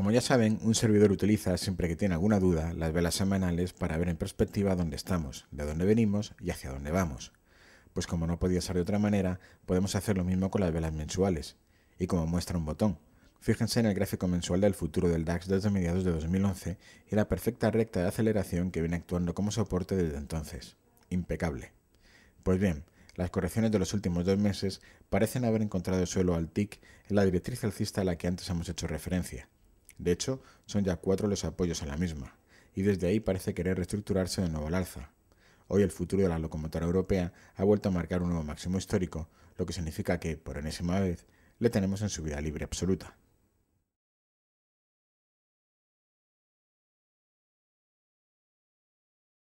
Como ya saben, un servidor utiliza, siempre que tiene alguna duda, las velas semanales para ver en perspectiva dónde estamos, de dónde venimos y hacia dónde vamos. Pues como no podía ser de otra manera, podemos hacer lo mismo con las velas mensuales. Y como muestra un botón, fíjense en el gráfico mensual del futuro del DAX desde mediados de 2011 y la perfecta recta de aceleración que viene actuando como soporte desde entonces. Impecable. Pues bien, las correcciones de los últimos dos meses parecen haber encontrado suelo al TIC en la directriz alcista a la que antes hemos hecho referencia. De hecho, son ya cuatro los apoyos a la misma, y desde ahí parece querer reestructurarse de nuevo al alza. Hoy el futuro de la locomotora europea ha vuelto a marcar un nuevo máximo histórico, lo que significa que, por enésima vez, le tenemos en su vida libre absoluta.